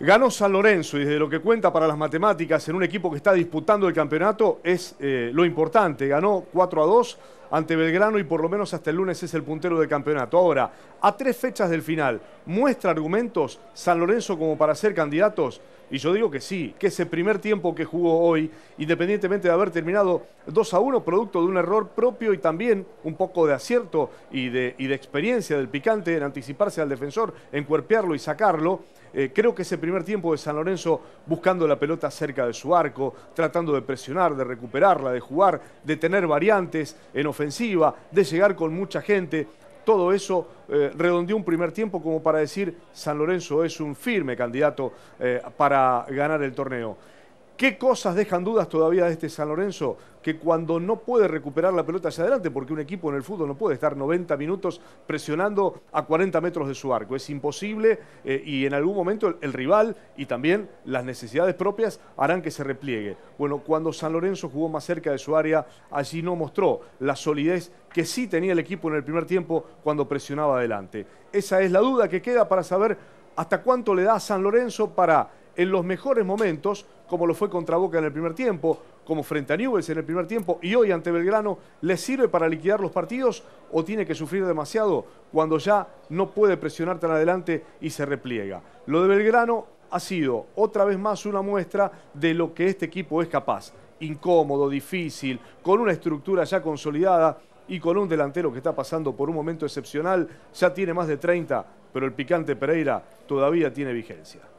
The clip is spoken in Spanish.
Ganó San Lorenzo y desde lo que cuenta para las matemáticas en un equipo que está disputando el campeonato es eh, lo importante. Ganó 4 a 2 ante Belgrano y por lo menos hasta el lunes es el puntero del campeonato. Ahora, a tres fechas del final, ¿muestra argumentos San Lorenzo como para ser candidatos? Y yo digo que sí, que ese primer tiempo que jugó hoy, independientemente de haber terminado 2 a 1, producto de un error propio y también un poco de acierto y de, experiencia del picante en anticiparse al defensor, en cuerpearlo y sacarlo, eh, creo que ese primer tiempo de San Lorenzo buscando la pelota cerca de su arco, tratando de presionar, de recuperarla, de jugar, de tener variantes en ofensiva de llegar con mucha gente. Todo eso eh, redondeó un primer tiempo como para decir San Lorenzo es un firme candidato eh, para ganar el torneo. ¿Qué cosas dejan dudas todavía de este San Lorenzo? Que cuando no puede recuperar la pelota hacia adelante, porque un equipo en el fútbol no puede estar 90 minutos presionando a 40 metros de su arco. Es imposible eh, y en algún momento el, rival y también las necesidades propias harán que se repliegue. Bueno, cuando San Lorenzo jugó más cerca de su área, allí no mostró la solidez que sí tenía el equipo en el primer tiempo cuando presionaba adelante. Esa es la duda que queda para saber hasta cuánto le da San Lorenzo para en los mejores momentos, como lo fue contra Boca en el primer tiempo, como frente a Newells en el primer tiempo y hoy ante Belgrano, ¿le sirve para liquidar los partidos o tiene que sufrir demasiado cuando ya no puede presionar tan adelante y se repliega? Lo de Belgrano ha sido otra vez más una muestra de lo que este equipo es capaz. Incómodo, difícil, con una estructura ya consolidada y con un delantero que está pasando por un momento excepcional, ya tiene más de 30, pero el picante Pereira todavía tiene vigencia.